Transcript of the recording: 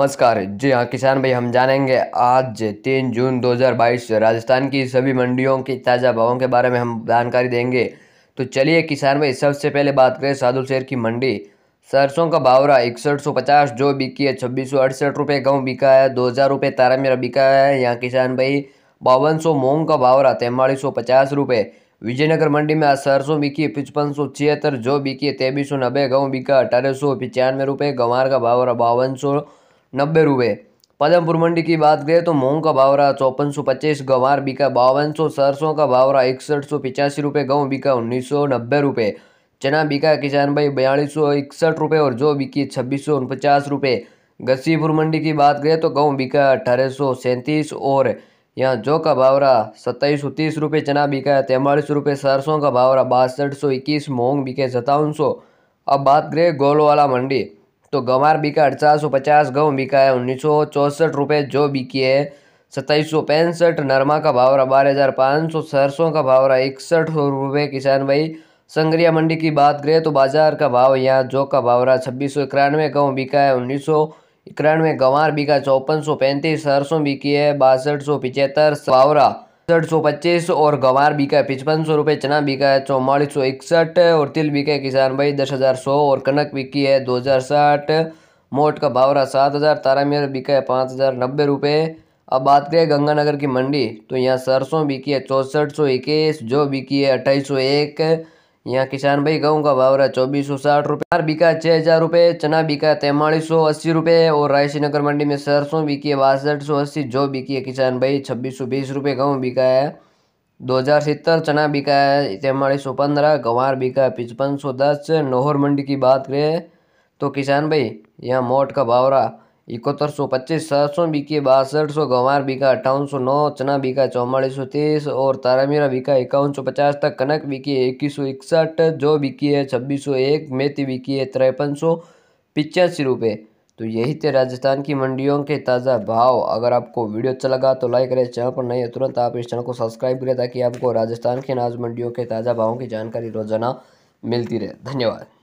नमस्कार जी हाँ किसान भाई हम जानेंगे आज तीन जून 2022 राजस्थान की सभी मंडियों की ताज़ा भावों के बारे में हम जानकारी देंगे तो चलिए किसान भाई सबसे पहले बात करें साधु शहर की मंडी सरसों का बावरा इकसठ सौ पचास जो बिकी है छब्बीस सौ अड़सठ रुपये गाँव बिका है दो हज़ार रुपये तारा मेरा बिका है यहाँ किसान भाई बावन सौ मूंग का बावरा तैंतालीस सौ पचास रुपये विजयनगर मंडी में आज सरसों बिकी है पचपन सौ छिहत्तर जो बिकी है तेबीस सौ नब्बे गाँव बिका अठारह सौ पचानवे रुपये गंवार का बावरा बावन सौ नब्बे रुपये पदमपुर मंडी की बात करें तो मूंग का भावरा चौपन सौ पच्चीस गंवार बिका बावन सौ सरसों का भावरा इकसठ सौ पिचासी रुपये गहूँ बिका उन्नीस सौ नब्बे रुपये चना बिका किसान भाई बयालीस सौ इकसठ रुपये और जो बिकी छब्बीस सौ उनपचास रुपये घसीपुर मंडी की बात करें तो गहूँ बिका अठारह सौ सैंतीस और यहाँ जौ का भावरा सत्ताईस सौ तीस रुपये चना बिका तैंतालीस सौ रुपये सरसों का भावरा बासठ सौ इक्कीस मूंग बिके सत्तावन सौ अब बात करें गोलवाला मंडी तो गंवार बीका अड़चास सौ पचास गौ बीका है उन्नीस सौ चौंसठ रुपये जो बीकी है सत्ताईस सौ पैंसठ नरमा का भाव रहा बारह हज़ार पाँच सौ सरसों का भाव रहा इकसठ सौ रुपये किसान भाई संग्रिया मंडी की बात करें तो बाजार का भाव यहाँ जो का भाव रहा छब्बीस सौ इक्यानवे गौ बिका है उन्नीस सौ इक्यानवे गंवार बिका चौपन सौ पैंतीस सरसों बिकी है बासठ सौ पिचहत्तर बावरा सड़सठ सौ पच्चीस और गवार बिका है पचपन सौ रुपये चना बिका है चौवालीस सौ इकसठ और तिल बिका है किसान भाई दस हज़ार सौ और कनक बिकी है दो हज़ार साठ मोट का भावरा सात हज़ार तारा तारामियर बिका है पाँच हज़ार नब्बे रुपये अब बात करें गंगानगर की मंडी तो यहाँ सरसों बिकी है चौंसठ सौ इक्कीस जो बिकी है अट्ठाईस सौ एक यहाँ किसान भाई गेहूँ का भाव रहा चौबीस सौ साठ रुपये बीका छः हज़ार रुपये चना बीका तैमालीस सौ अस्सी रुपये और रायसी नगर मंडी में सरसों बिकी है बासठ सौ अस्सी जो बिकी है किसान भाई छब्बीस सौ बीस रुपये गेहूँ बिका है दो हज़ार सत्तर चना बिका है तैमालीस सौ पंद्रह गंवार बिका है पचपन सौ दस नोहर मंडी की बात करें तो किसान भाई यहाँ मोट का भाव रहा इकहत्तर सौ पच्चीस सात सौ बीके बासठ सौ गंवार बीका अट्ठावन सौ नौ चना बीका चौवालीस सौ तीस और तारामीरा बीका इक्यावन सौ पचास तक कनक बीकी है इक्कीस सौ इकसठ जो बीकी है छब्बीस सौ एक मेथी बीकी है तिरपन सौ पिचासी रुपये तो यही थे राजस्थान की मंडियों के ताज़ा भाव अगर आपको वीडियो अच्छा लगा तो लाइक करें चैनल पर नहीं है तुरंत आप इस चैनल को सब्सक्राइब करें ताकि आपको राजस्थान के अनाज मंडियों के ताज़ा भावों की जानकारी रोजाना मिलती रहे धन्यवाद